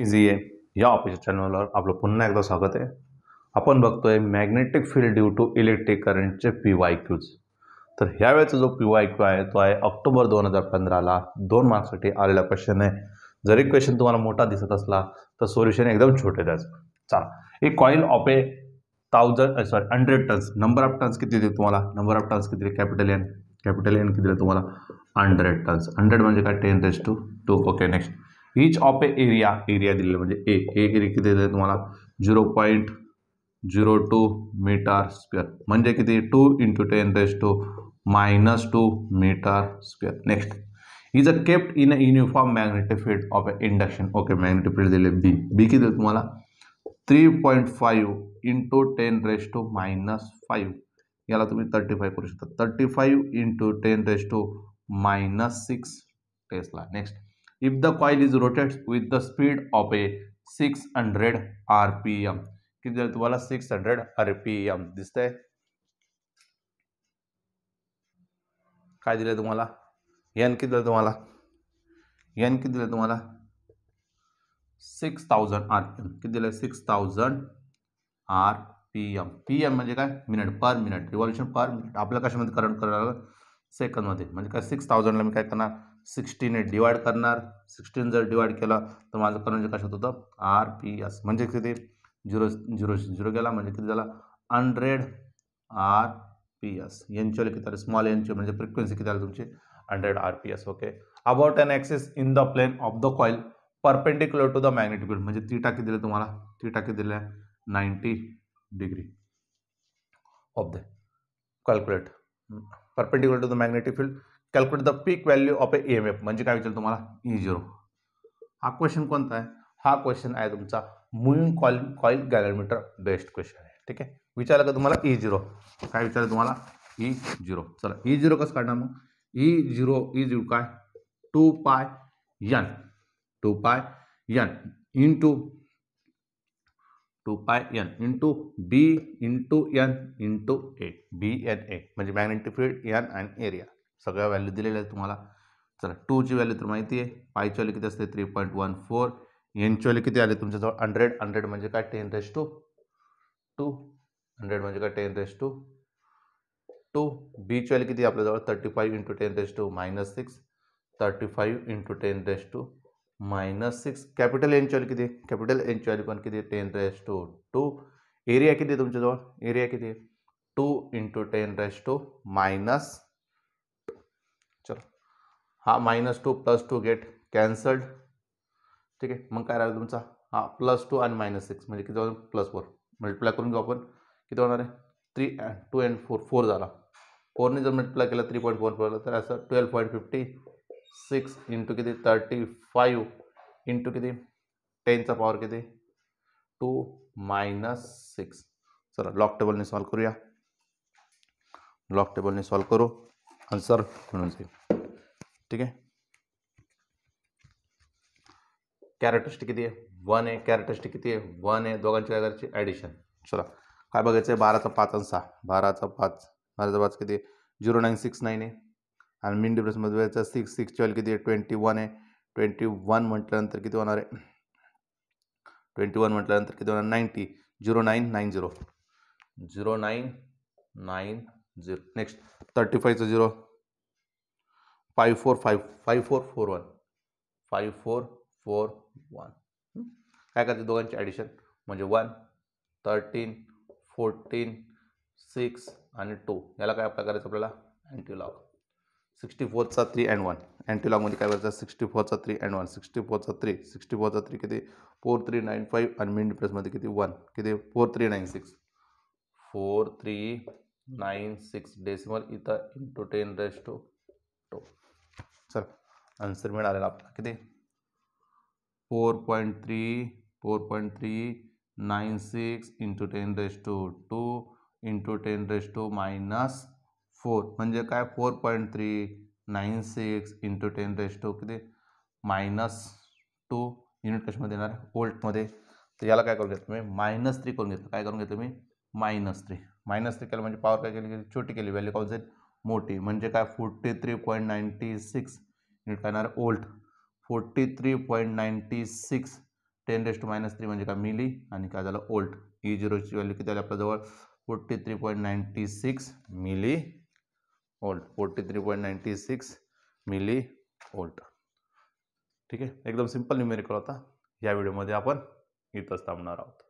easy आहे या ऑफिसच्या चॅनलवर आपलं पुन्हा एकदा स्वागत आहे आपण बघतोय magnetic field due to electric करंटचे पी वाय क्यूज तर ह्यावेळेचा जो पी वाय क्यू आहे तो आहे ऑक्टोबर दोन हजार पंधराला दोन मार्क्ससाठी आलेला क्वेश्चन आहे जरी क्वेश्चन तुम्हाला मोठा दिसत असला तर सोल्युशन एकदम छोटे द्यायचं चला एक coil of a thousand sorry hundred turns number of turns किती दिले तुम्हाला नंबर ऑफ टन्स किती कॅपिटल एन कॅपिटल एन किती दिले तुम्हाला हंड्रेड टन्स हंड्रेड म्हणजे काय ten raise to two okay next हीच ऑफ ए एरिया एरिया दिल ए एरिया कि देते तुम्हाला zero point two metre square म्हणजे किती two into ten raise to minus two metre square next is a kept in a uniform magnetic field of a induction okay magnetic field दिल B B कि तुम्हारा three point five into ten raise to minus five ये तुम्हें thirty five करू शकता thirty five into ten raise to minus six tesla next if the coil is rotated with the speed of a 600 rpm किती तुम्हाला six hundred RPM दिसतंय काय दिलं तुम्हाला एन किती दिलं तुम्हाला एन किती दिलं तुम्हाला six thousand R P M किती six thousand R P M P M म्हणजे काय मिनिट पर मिनट रिवॉल्यूशन पर मिनिट आपल्याला कशामध्ये करंट करायला सेकंदमध्ये म्हणजे सिक्स सिक्सटी ने डिवाइड करना सिक्सटीन जर डिवाइड के तर माझं करंट कशात होता आर पी एस मजे कि जीरो जीरो जीरो गला हंड्रेड आर पी एस यांची किती आली स्मॉल यांची म्हणजे फ्रिक्वेन्सी किती तुम्हें hundred R P S okay about an axis in the plane of the coil perpendicular to the magnetic field मे ती टाके दिल तुम्हारा ती टाके दिल ninety degree of the calculate perpendicular to the magnetic field calculate the peak value of E M F मे काय विचारेल ई जीरो हा क्वेश्चन को हा क्वेश्चन है तुम्हारा moving call coil galvanometer best question है ठीक है विचार का तुम्हारा ई e जीरो काय विचारलं ई जीरो e चला ई जीरो कस का मग ई जीरो ई जीरो का two pi N two pi N into two pi N into B into N into A B N A म्हणजे magnetic field N and area सगळ्या value दिलेल्या तुम्हारा तुम्हाला चला टू ची वैल्यू माहिती आहे है पाई किती कि थ्री पॉइंट वन फोर एनची कि आए तुम तुमच्याजवळ हंड्रेड हंड्रेड मजे का ten raise to two hundred मजे का टेन रेस टू टू बीची व्हॅल्यू कि आप thirty five into ten raise to minus six thirty five into ten raise to minus six capital एनची व्हॅल्यू कि कैपिटल एन व्हॅल्यू पण किती ten raise to two area कि आहे area कि two into ten raise to minus हा minus two plus two get cancelled ठीक आहे मग काय राहिलं तुमचा हा प्लस टू आणि मायनस सिक्स म्हणजे किती होणार प्लस फोर मल्टिप्लाय करून घेऊ आपण किती होणार आहे three and two and four four झाला फोरने जर मल्टिप्लाय केला थ्री पॉईंट फोर पडला तर असं twelve point fifty six into किती थर्टी फाईव्ह इंटू किती टेनचा पॉवर किती टू मायनस सिक्स चला लॉक टेबलने सॉल्व करूया लॉक टेबलने सॉल्व करू आन्सर म्हणून जाईल ठीक है कैरेक्टरिस्टिक किती आहे वन आहे कॅरेक्टरिस्टिक किती आहे वन आहे दोघांची काय करायची ॲडिशन चला काय बघायचं आहे बाराचा पाच आणि सहा बाराचा पाच बाराचा पाच किती आहे झिरो नाईन सिक्स नाईन आहे आणि मिन डिफरन्समध्ये जायचं सिक्स सिक्स ट्वेल्व किती आहे ट्वेंटी वन आहे ट्वेंटी वन म्हटल्यानंतर किती होणार आहे ट्वेंटी वन म्हटल्यानंतर किती होणार ninety zero nine nine zero zero nine nine zero next thirty फायचं zero five four five five four four one five four four one काय करते दोघांचे ॲडिशन म्हणजे वन थर्टीन फोर्टीन सिक्स आणि टू याला काय आपल्याला करायचं आपल्याला अँटीलॉग सिक्स्टी फोरचा थ्री अँड वन म्हणजे काय करायचं सिक्स्टी फोरचा थ्री अँड वन सिक्स्टी फोरचा थ्री सिक्स्टी फोरचा थ्री किती फोर थ्री नाईन फाईव्ह आणि मिन डिफरन्समध्ये किती वन किती four three nine six four three nine six decimal इथं into ten raise to two चलो आंसर मिला आपका आपला four point three four point three nine six into ten raise to two into ten raise to minus four मजे का four point three nine six into ten raise to कि minus two unit कश येणार volt मे तो ये करून घेतलं मी minus three करूँ घर का करून थ्री माइनस थ्री के म्हणजे पॉवर काय केली गेली छोटी केली व्हॅल्यू मोठी म्हणजे काय forty three point ninety six unit काय येणार volt forty three point ninety six ten raise minus three म्हणजे काय मिली आणि काय झालं ओल्ट ई झिरोची व्हॅल्यू किती आली आपल्याजवळ forty three point ninety six milli volt forty three point ninety six milli volt ठीक आहे एकदम सिंपल न्यूमेरिकल होता या व्हिडिओमध्ये आपण इथंच थांबणार आहोत